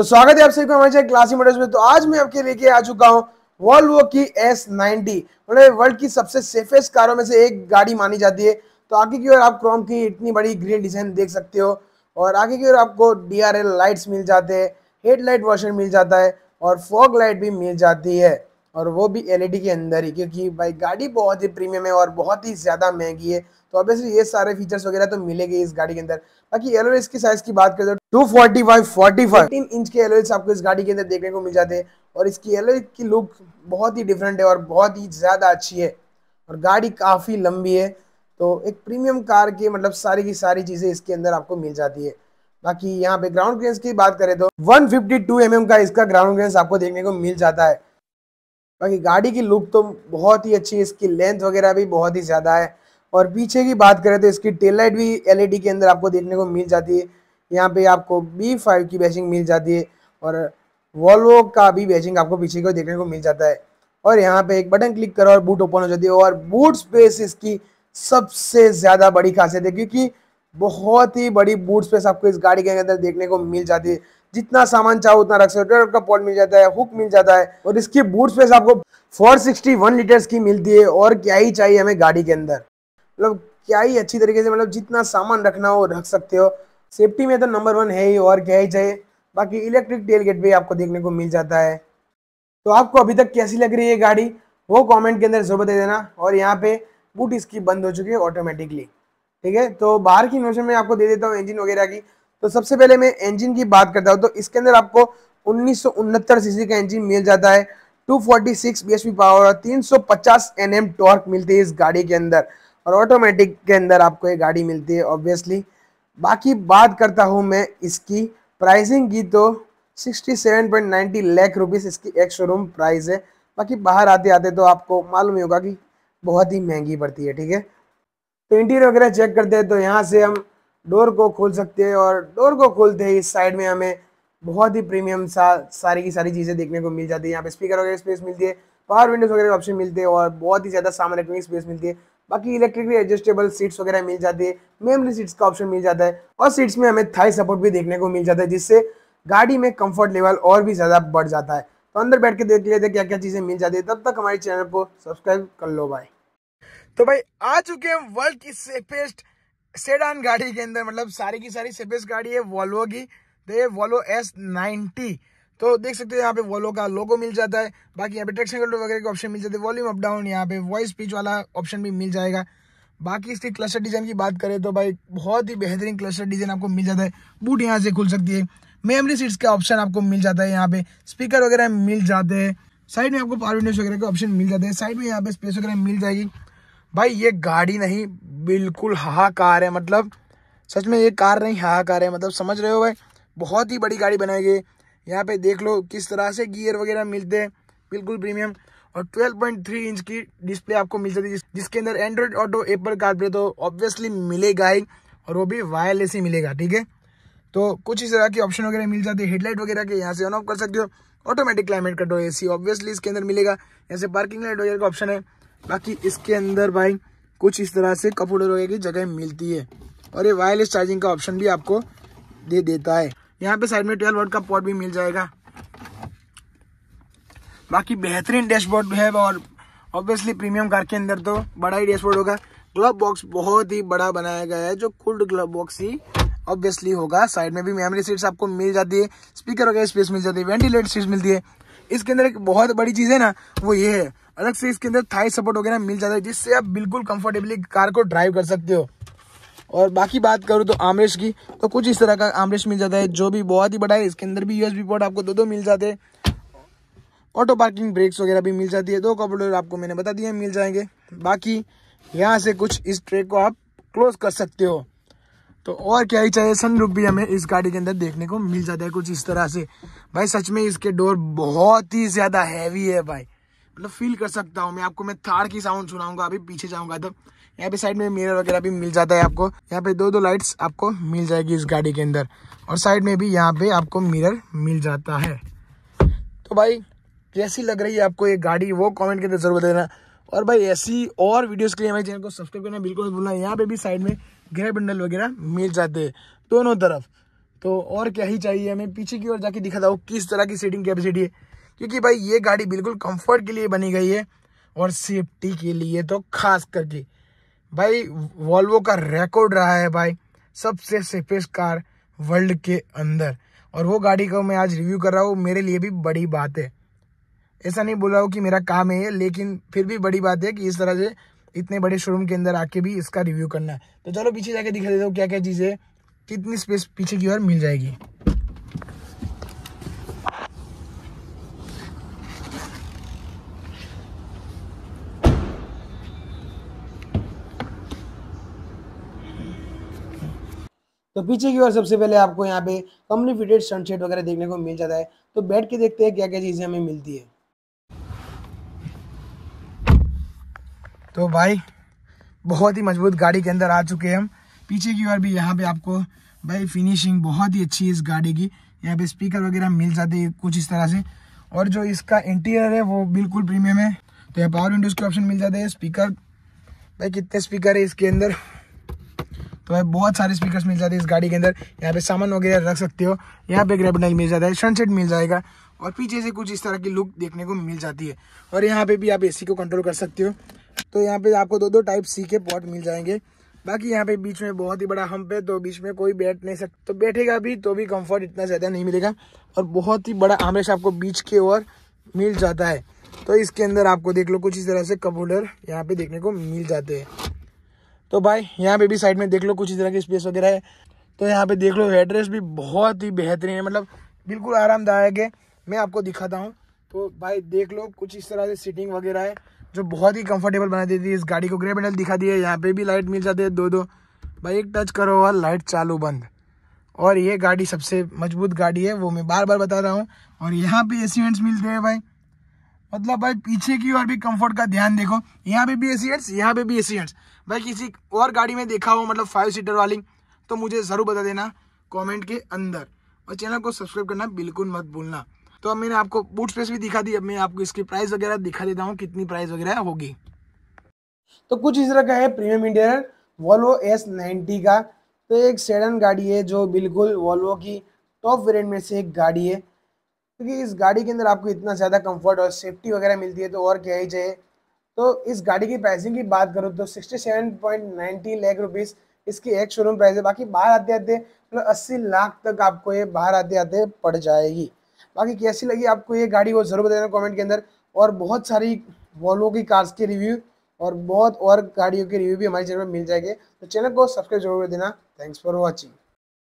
तो स्वागत है आप सभी को हमारे क्लासी मॉडल्स में तो आज मैं आपके लेके आ चुका हूँ वॉल्वो की एस नाइनटी मतलब वर्ल्ड की सबसे सेफेस्ट कारों में से एक गाड़ी मानी जाती है तो आगे की ओर आप क्रोम की इतनी बड़ी ग्रीन डिजाइन देख सकते हो और आगे की ओर आपको डी लाइट्स मिल जाते हैं हेडलाइट वॉशर मिल जाता है और फॉग लाइट भी मिल जाती है और वो भी एल e के अंदर ही क्योंकि भाई गाड़ी बहुत ही प्रीमियम है और बहुत ही ज़्यादा महंगी है तो ऑब्वियसली ये सारे फीचर्स वगैरह तो मिलेंगे इस गाड़ी के अंदर बाकी एस e की साइज की बात करें तो two forty five forty five inch के एस e आपको इस गाड़ी के अंदर देखने को मिल जाते हैं और इसकी एलो की लुक बहुत ही डिफरेंट है और बहुत ही ज़्यादा अच्छी है और गाड़ी काफ़ी लंबी है तो एक प्रीमियम कार की मतलब सारी की सारी चीज़ें इसके अंदर आपको मिल जाती है बाकी यहाँ पे ग्राउंड क्लियरेंस की बात करें तो 152 फिफ्टी mm का इसका ग्राउंड क्लियरेंस आपको देखने को मिल जाता है बाकी गाड़ी की लुक तो बहुत ही अच्छी है इसकी लेंथ वगैरह भी बहुत ही ज़्यादा है और पीछे की बात करें तो इसकी टेल लाइट भी एलईडी के अंदर आपको देखने को मिल जाती है यहाँ पे आपको बी फाइव की बैचिंग मिल जाती है और वॉल्वो का भी बैचिंग आपको पीछे को देखने को मिल जाता है और यहाँ पे एक बटन क्लिक करो और बूट ओपन हो जाती है और बूट स्पेस इसकी सबसे ज़्यादा बड़ी खासियत है क्योंकि बहुत ही बड़ी बूट स्पेस आपको इस गाड़ी के अंदर देखने को मिल जाती है जितना सामान चाहो उतना रख सकते हो आपका पॉल मिल जाता है हुक मिल जाता है और इसकी बूट स्पेस आपको 461 लीटर्स की मिलती है और क्या ही चाहिए हमें गाड़ी के अंदर मतलब क्या ही अच्छी तरीके से मतलब जितना सामान रखना हो रख सकते हो सेफ्टी में तो नंबर वन है ही और क्या ही चाहिए बाकी इलेक्ट्रिक टेल गेट भी आपको देखने को मिल जाता है तो आपको अभी तक कैसी लग रही है गाड़ी वो कॉमेंट के अंदर जरूर बता देना और यहाँ पे बूट इसकी बंद हो चुकी है ऑटोमेटिकली ठीक है तो बाहर की नोशन में आपको दे देता हूँ इंजन वगैरह की तो सबसे पहले मैं इंजन की बात करता हूँ तो इसके अंदर आपको उन्नीस सीसी का इंजन मिल जाता है 246 bhp पावर और 350 nm टॉर्क मिलती है इस गाड़ी के अंदर और ऑटोमेटिक के अंदर आपको ये गाड़ी मिलती है ऑब्वियसली बाकी बात करता हूँ मैं इसकी प्राइसिंग की तो 67.90 लाख रुपीस इसकी एक शोरूम प्राइस है बाकी बाहर आते आते तो आपको मालूम ही होगा कि बहुत ही महंगी पड़ती है ठीक है तो इंटीरियर वगैरह चेक करते हैं तो यहाँ से हम डोर को खोल सकते हैं और डोर को खोलते ही इस साइड में हमें बहुत ही प्रीमियम सा सारी की सारी चीज़ें देखने को मिल जाती है यहाँ पे स्पीकर वगैरह स्पेस मिलती है पावर विंडोज वगैरह ऑप्शन मिलते हैं और बहुत ही ज़्यादा सामान रखने की स्पेस मिलती है बाकी इलेक्ट्रिकली एडजस्टेबल सीट्स वगैरह मिल जाती है मेमरी सीट्स का ऑप्शन मिल जाता है और सीट्स में हमें थाई सपोर्ट भी देखने को मिल जाता है जिससे गाड़ी में कंफर्ट लेवल और भी ज़्यादा बढ़ जाता है तो अंदर बैठ के देख लेते क्या क्या चीज़ें मिल जाती है तब तक हमारे चैनल को सब्सक्राइब कर लो भाई तो भाई आ चुके हैं वर्ल्ड की सेफेस्ट सेडान गाड़ी के अंदर मतलब सारी की सारी सेपेस गाड़ी है वॉल्वो की तो ये वॉल्वो एस नाइनटी तो देख सकते हो यहाँ पे वॉल्वो का लोगो मिल जाता है बाकी यहाँ पे ट्रैक्शन कंट्रोल वगैरह के ऑप्शन मिल जाते हैं वॉल्यूम अप डाउन यहाँ पे वॉइस पिच वाला ऑप्शन भी मिल जाएगा बाकी इसकी क्लस्टर डिज़ाइन की बात करें तो भाई बहुत ही बेहतरीन क्लस्टर डिज़ाइन आपको मिल जाता है बूट यहाँ से खुल सकती है मेमरी सीट्स का ऑप्शन आपको मिल जाता है यहाँ पे स्पीकर वगैरह मिल जाते हैं साइड में आपको पावर विंडोज वगैरह के ऑप्शन मिल जाते हैं साइड में यहाँ पे स्पेस वगैरह मिल जाएगी भाई ये गाड़ी नहीं बिल्कुल हाहाकार है मतलब सच में ये कार नहीं हाहाकार है मतलब समझ रहे हो भाई बहुत ही बड़ी गाड़ी बनाई गई यहाँ पे देख लो किस तरह से गियर वगैरह मिलते हैं बिल्कुल प्रीमियम और 12.3 इंच की डिस्प्ले आपको मिल जाती है जिसके अंदर एंड्रॉयड ऑटो एप्पल कारप्ले तो ऑब्वियसली मिलेगा ही और वो भी वायरलेस ही मिलेगा ठीक है तो कुछ इस तरह के ऑप्शन वगैरह मिल जाते हैं हेडलाइट वगैरह के यहाँ से ऑन ऑफ कर सकते हो automatic climate control a obviously इसके अंदर मिलेगा यहाँ से पार्किंग लाइट वगैरह का ऑप्शन है बाकी इसके अंदर भाई कुछ इस तरह से कप वगैरह की जगह मिलती है और ये वायरलेस चार्जिंग का ऑप्शन भी आपको दे देता है यहाँ पे साइड में ट्वेल्व वोट का पॉट भी मिल जाएगा बाकी बेहतरीन डैशबोर्ड है और ऑब्वियसली प्रीमियम कार के अंदर तो बड़ा ही डैशबोर्ड होगा ग्लब बॉक्स बहुत ही बड़ा बनाया गया है जो कुल्ड ग्लब बॉक्स ही ऑब्वियसली होगा साइड में भी मेमोरी सीट्स आपको मिल जाती है स्पीकर वगैरह स्पेस मिल जाती है वेंटिलेटर सीट्स मिलती है इसके अंदर एक बहुत बड़ी चीज़ है ना वो ये है अलग से इसके अंदर थाई सपोर्ट वगैरह मिल जाता है जिससे आप बिल्कुल कंफर्टेबली कार को ड्राइव कर सकते हो और बाकी बात करूँ तो आमरेश की तो कुछ इस तरह का आमरेश मिल जाता है जो भी बहुत ही बड़ा है इसके अंदर भी बी पोर्ट आपको दो दो मिल जाते हैं ऑटो पार्किंग ब्रेक्स वगैरह भी मिल जाती है दो कॉपरेटर आपको मैंने बता दिए मिल जाएंगे बाकी यहाँ से कुछ इस ट्रेक को आप क्लोज कर सकते हो तो और क्या ही चाहिए सनरूफ भी हमें इस गाड़ी के अंदर देखने को मिल जाता है कुछ इस तरह से भाई सच में इसके डोर बहुत ही ज़्यादा हैवी है भाई मतलब फील कर सकता हूँ मैं आपको मैं थार की साउंड सुनाऊंगा अभी पीछे जाऊंगा तो यहाँ पे साइड में मिरर वगैरह भी मिल जाता है आपको यहाँ पे दो दो लाइट्स आपको मिल जाएगी इस गाड़ी के अंदर और साइड में भी यहाँ पे आपको मिरर मिल जाता है तो भाई कैसी लग रही है आपको ये गाड़ी वो कमेंट के अंदर जरूर देना और भाई ऐसी और वीडियोस के लिए हमारे चैनल को सब्सक्राइब करना बिल्कुल भूलना यहाँ पे भी साइड में ग्रह बंडल वगैरह मिल जाते हैं दोनों तरफ तो और क्या ही चाहिए हमें पीछे की ओर जाके दिखा था किस तरह की सीटिंग कैपेसिटी है क्योंकि भाई ये गाड़ी बिल्कुल कंफर्ट के लिए बनी गई है और सेफ्टी के लिए तो खास करके भाई वॉल्वो का रिकॉर्ड रहा है भाई सबसे सेफेस्ट कार वर्ल्ड के अंदर और वो गाड़ी को मैं आज रिव्यू कर रहा हूँ मेरे लिए भी बड़ी बात है ऐसा नहीं बोल रहा हूँ कि मेरा काम है लेकिन फिर भी बड़ी बात है कि इस तरह से इतने बड़े शोरूम के अंदर आके भी इसका रिव्यू करना है तो चलो पीछे जाके दिखा देता हूँ क्या क्या चीज़ें कितनी स्पेस पीछे की ओर मिल जाएगी तो पीछे की ओर सबसे पहले आपको यहाँ पे कम्युनिफिटेड फिटेड सनसेट वगैरह देखने को मिल जाता है तो बैठ के देखते हैं क्या क्या चीज़ें हमें मिलती है तो भाई बहुत ही मजबूत गाड़ी के अंदर आ चुके हैं हम पीछे की ओर भी यहाँ पे आपको भाई फिनिशिंग बहुत ही अच्छी है इस गाड़ी की यहाँ पे स्पीकर वगैरह मिल जाते हैं कुछ इस तरह से और जो इसका इंटीरियर है वो बिल्कुल प्रीमियम है तो यहाँ पावर विंडोज के ऑप्शन मिल जाते हैं स्पीकर भाई कितने स्पीकर है इसके अंदर तो भाई बहुत सारे स्पीकर्स मिल जाते हैं इस गाड़ी के अंदर यहाँ पे सामान वगैरह रख सकते हो यहाँ पे ग्रेबनाइल मिल जाता है सनसेट मिल जाएगा और पीछे से कुछ इस तरह की लुक देखने को मिल जाती है और यहाँ पे भी आप एसी को कंट्रोल कर सकते हो तो यहाँ पे आपको दो दो टाइप सी के पॉट मिल जाएंगे बाकी यहाँ पे बीच में बहुत ही बड़ा हम्प है तो बीच में कोई बैठ नहीं सकता तो बैठेगा भी तो भी कंफर्ट इतना ज़्यादा नहीं मिलेगा और बहुत ही बड़ा हमेशा आपको बीच के ओर मिल जाता है तो इसके अंदर आपको देख लो कुछ इस तरह से कप होल्डर यहाँ पे देखने को मिल जाते हैं तो भाई यहाँ पे भी साइड में देख लो कुछ इस तरह की स्पेस वगैरह है तो यहाँ पे देख लो हेड्रेस भी बहुत ही बेहतरीन है मतलब बिल्कुल आरामदायक है मैं आपको दिखाता हूँ तो भाई देख लो कुछ इस तरह से सीटिंग वगैरह है जो बहुत ही कंफर्टेबल बना देती है इस गाड़ी को ग्रे मेडल दिखा दिए यहाँ पे भी लाइट मिल जाती है दो दो भाई एक टच करो और लाइट चालू बंद और ये गाड़ी सबसे मजबूत गाड़ी है वो मैं बार बार बता रहा हूँ और यहाँ पे एसी वेंट्स मिलते हैं भाई मतलब भाई पीछे की और भी कंफर्ट का ध्यान देखो यहाँ पे भी एसी वेंट्स यहाँ पे भी एसी वेंट्स भाई किसी और गाड़ी में देखा हो मतलब फाइव सीटर वाली तो मुझे ज़रूर बता देना कॉमेंट के अंदर और चैनल को सब्सक्राइब करना बिल्कुल मत भूलना तो अब मैंने आपको बूट स्पेस भी दिखा दी अब मैं आपको इसकी प्राइस वगैरह दिखा देता हूँ कितनी प्राइस वगैरह होगी तो कुछ इस तरह का है premium Indian Volvo S ninety का तो एक सेडन गाड़ी है जो बिल्कुल वॉल्वो की टॉप वेरियंट में से एक गाड़ी है क्योंकि इस गाड़ी के अंदर आपको इतना ज़्यादा कंफर्ट और सेफ्टी वगैरह मिलती है तो और क्या ही चाहिए तो इस गाड़ी की प्राइसिंग की बात करूँ तो sixty seven point ninety lakh rupees इसकी एक शोरूम प्राइस है बाकी बाहर आते आते मतलब अस्सी लाख तक आपको ये बाहर आते आते पड़ जाएगी बाकी कैसी लगी आपको ये गाड़ी वो ज़रूर बताना कमेंट के अंदर और बहुत सारी वॉल्वो की कार्स के रिव्यू और बहुत और गाड़ियों के रिव्यू भी हमारे चैनल में मिल जाएंगे तो चैनल को सब्सक्राइब जरूर देना थैंक्स फॉर वॉचिंग